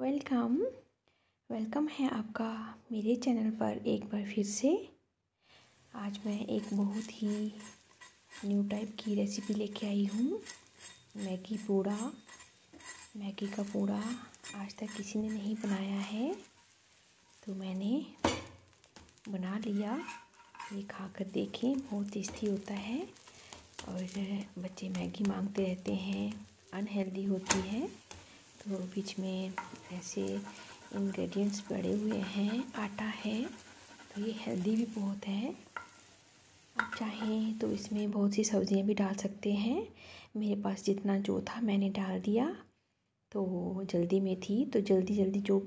welcome welcome है आपका मेरे चैनल पर एक बार फिर से आज मैं एक बहुत ही न्यू टाइप की रेसिपी लेके आई हूँ मैगी पूड़ा मैगी का पूड़ा आज तक किसी ने नहीं बनाया है तो मैंने बना लिया ये खा कर देखें बहुत टेस्टी होता है और बच्चे मैगी मांगते रहते हैं अनहेल्दी होती है तो बीच में ऐसे इंग्रेडिएंट्स पड़े हुए हैं आटा है तो ये हेल्दी भी बहुत है आप चाहें तो इसमें बहुत सी सब्ज़ियाँ भी डाल सकते हैं मेरे पास जितना जो था मैंने डाल दिया तो जल्दी में थी तो जल्दी जल्दी जो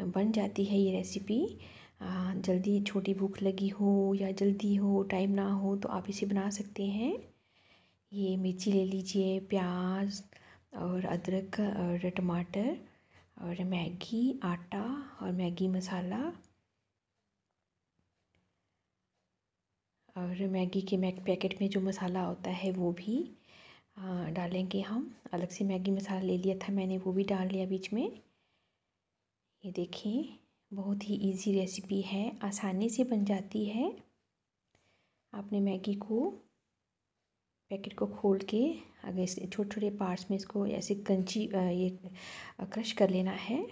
बन जाती है ये रेसिपी जल्दी छोटी भूख लगी हो या जल्दी हो टाइम ना हो तो आप इसे बना सकते हैं ये मिर्ची ले लीजिए प्याज और अदरक और टमाटर और मैगी आटा और मैगी मसाला और मैगी के मैग पैकेट में जो मसाला होता है वो भी डालेंगे हम अलग से मैगी मसाला ले लिया था मैंने वो भी डाल लिया बीच में ये देखिए बहुत ही इजी रेसिपी है आसानी से बन जाती है आपने मैगी को पैकेट को खोल के अगर इस छोटे छोटे पार्ट्स में इसको ऐसे कंची ये क्रश कर लेना है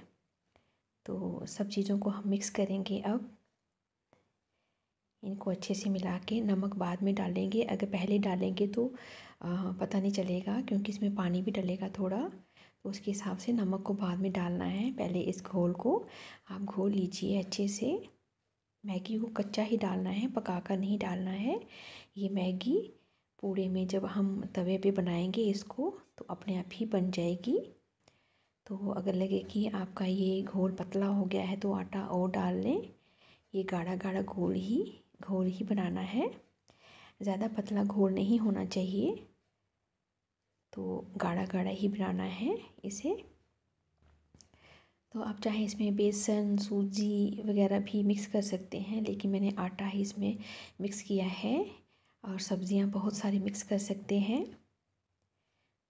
तो सब चीज़ों को हम मिक्स करेंगे अब इनको अच्छे से मिला के नमक बाद में डालेंगे अगर पहले डालेंगे तो पता नहीं चलेगा क्योंकि इसमें पानी भी डलेगा थोड़ा तो उसके हिसाब से नमक को बाद में डालना है पहले इस घोल को आप घोल लीजिए अच्छे से मैगी को कच्चा ही डालना है पका कर नहीं डालना है ये मैगी पूड़े में जब हम तवे पे बनाएंगे इसको तो अपने आप ही बन जाएगी तो अगर लगे कि आपका ये घोल पतला हो गया है तो आटा और डाल लें ये गाढ़ा गाढ़ा घोल ही घोल ही बनाना है ज़्यादा पतला घोल नहीं होना चाहिए तो गाढ़ा गाढ़ा ही बनाना है इसे तो आप चाहे इसमें बेसन सूजी वगैरह भी मिक्स कर सकते हैं लेकिन मैंने आटा ही इसमें मिक्स किया है और सब्ज़ियाँ बहुत सारी मिक्स कर सकते हैं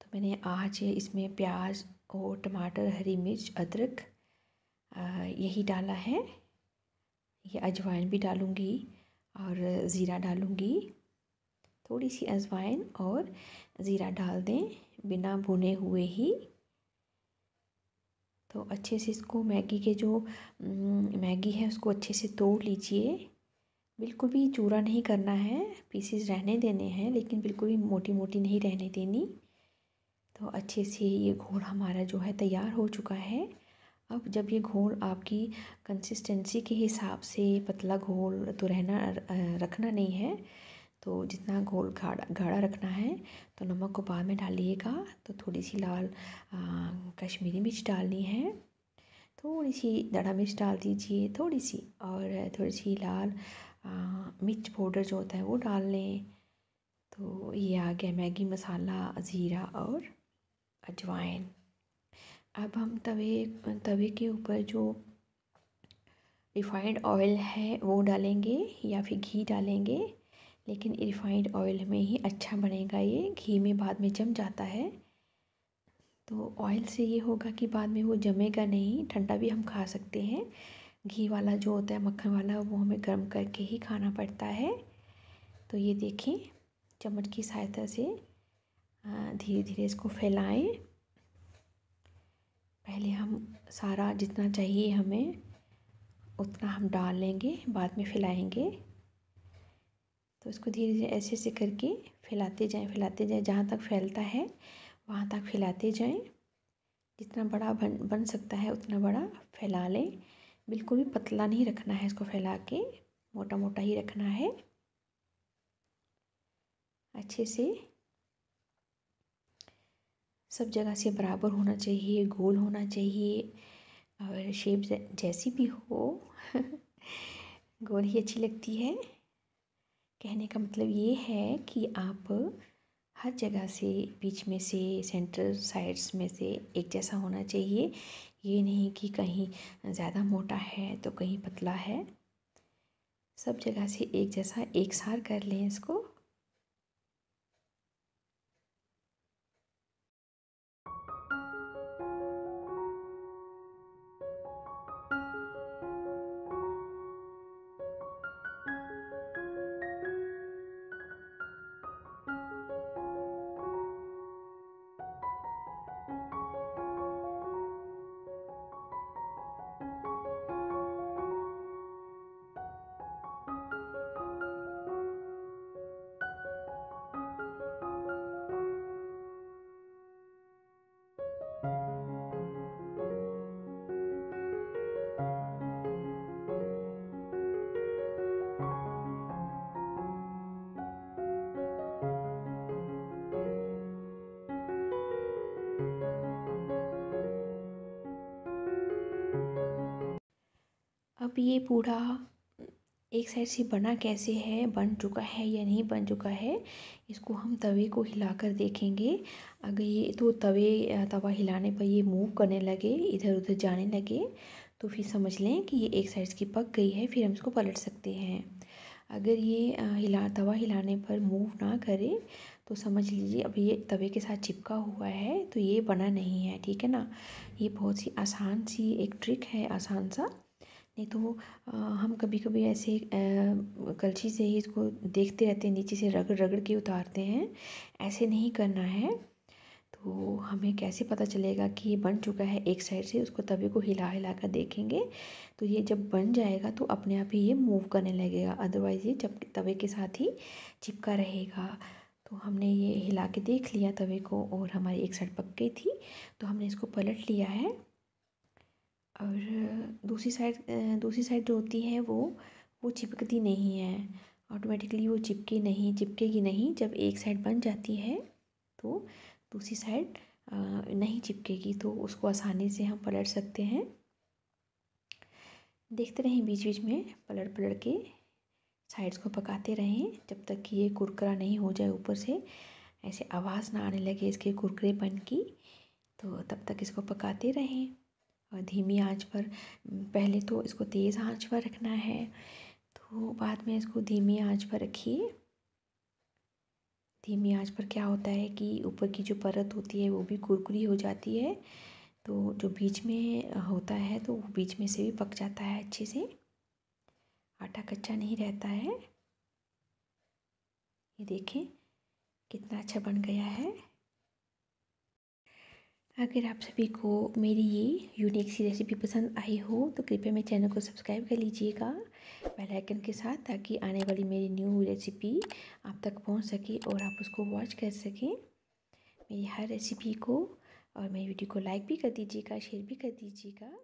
तो मैंने आज इसमें प्याज और टमाटर हरी मिर्च अदरक यही डाला है ये अजवाइन भी डालूँगी और ज़ीरा डालूँगी थोड़ी सी अजवाइन और ज़ीरा डाल दें बिना भुने हुए ही तो अच्छे से इसको मैगी के जो मैगी है उसको अच्छे से तोड़ लीजिए बिल्कुल भी चूरा नहीं करना है पीसीस रहने देने हैं लेकिन बिल्कुल भी मोटी मोटी नहीं रहने देनी तो अच्छे से ये घोल हमारा जो है तैयार हो चुका है अब जब ये घोल आपकी कंसिस्टेंसी के हिसाब से पतला घोल तो रहना रखना नहीं है तो जितना घोल गाढ़ा गाढ़ा रखना है तो नमक को बाद में डालिएगा तो थोड़ी सी लाल आ, कश्मीरी मिर्च डालनी है थोड़ी सी दड़ा मिर्च डाल दीजिए थोड़ी सी और थोड़ी सी लाल मिर्च पाउडर जो होता है वो डाल लें तो ये आ गया मैगी मसाला ज़ीरा और अजवाइन अब हम तवे तवे के ऊपर जो रिफ़ाइंड ऑयल है वो डालेंगे या फिर घी डालेंगे लेकिन रिफ़ाइंड ऑयल में ही अच्छा बनेगा ये घी में बाद में जम जाता है तो ऑयल से ये होगा कि बाद में वो जमेगा नहीं ठंडा भी हम खा सकते हैं घी वाला जो होता है मक्खन वाला वो हमें गर्म करके ही खाना पड़ता है तो ये देखें चम्मच की सहायता से धीरे धीरे इसको फैलाएं पहले हम सारा जितना चाहिए हमें उतना हम डाल लेंगे बाद में फैलाएंगे तो इसको धीरे धीरे ऐसे ऐसे करके फैलाते जाएं फैलाते जाएं जहाँ तक फैलता है वहाँ तक फैलाते जाएं जितना बड़ा बन बन सकता है उतना बड़ा फैला लें बिल्कुल भी पतला नहीं रखना है इसको फैला के मोटा मोटा ही रखना है अच्छे से सब जगह से बराबर होना चाहिए गोल होना चाहिए और शेप जैसी भी हो गोल ही अच्छी लगती है कहने का मतलब ये है कि आप हर जगह से बीच में से सेंटर साइड्स में से एक जैसा होना चाहिए ये नहीं कि कहीं ज़्यादा मोटा है तो कहीं पतला है सब जगह से एक जैसा एक सार कर लें इसको अब ये पूरा एक साइड से बना कैसे है बन चुका है या नहीं बन चुका है इसको हम तवे को हिलाकर देखेंगे अगर ये तो तवे तवा हिलाने पर ये मूव करने लगे इधर उधर जाने लगे तो फिर समझ लें कि ये एक साइड की पक गई है फिर हम इसको पलट सकते हैं अगर ये हिला तवा हिलाने पर मूव ना करे तो समझ लीजिए अब ये तवे के साथ चिपका हुआ है तो ये बना नहीं है ठीक है ना ये बहुत सी आसान सी एक ट्रिक है आसान सा नहीं तो आ, हम कभी कभी ऐसे कलछी से ही इसको देखते रहते हैं नीचे से रगड़ रगड़ के उतारते हैं ऐसे नहीं करना है तो हमें कैसे पता चलेगा कि ये बन चुका है एक साइड से उसको तवे को हिला हिला कर देखेंगे तो ये जब बन जाएगा तो अपने आप ही ये मूव करने लगेगा अदरवाइज़ ये जब तवे के साथ ही चिपका रहेगा तो हमने ये हिला के देख लिया तवे को और हमारी एक साइड पक गई थी तो हमने इसको पलट लिया है और दूसरी साइड दूसरी साइड जो होती है वो वो चिपकती नहीं है ऑटोमेटिकली वो चिपके नहीं चिपकेगी नहीं जब एक साइड बन जाती है तो दूसरी साइड नहीं चिपकेगी तो उसको आसानी से हम पलट सकते हैं देखते रहें बीच बीच में पलट पलट के साइड्स को पकाते रहें जब तक कि ये कुरकरा नहीं हो जाए ऊपर से ऐसे आवाज़ ना आने लगे इसके कुरकरेपन की तो तब तक इसको पकाते रहें धीमी आंच पर पहले तो इसको तेज़ आंच पर रखना है तो बाद में इसको धीमी आंच पर रखिए धीमी आंच पर क्या होता है कि ऊपर की जो परत होती है वो भी कुरकुरी हो जाती है तो जो बीच में होता है तो वो बीच में से भी पक जाता है अच्छे से आटा कच्चा नहीं रहता है ये देखें कितना अच्छा बन गया है अगर आप सभी को मेरी ये यूनिक सी रेसिपी पसंद आई हो तो कृपया मेरे चैनल को सब्सक्राइब कर लीजिएगा बेल आइकन के साथ ताकि आने वाली मेरी न्यू रेसिपी आप तक पहुंच सके और आप उसको वॉच कर सकें मेरी हर रेसिपी को और मेरी वीडियो को लाइक भी कर दीजिएगा शेयर भी कर दीजिएगा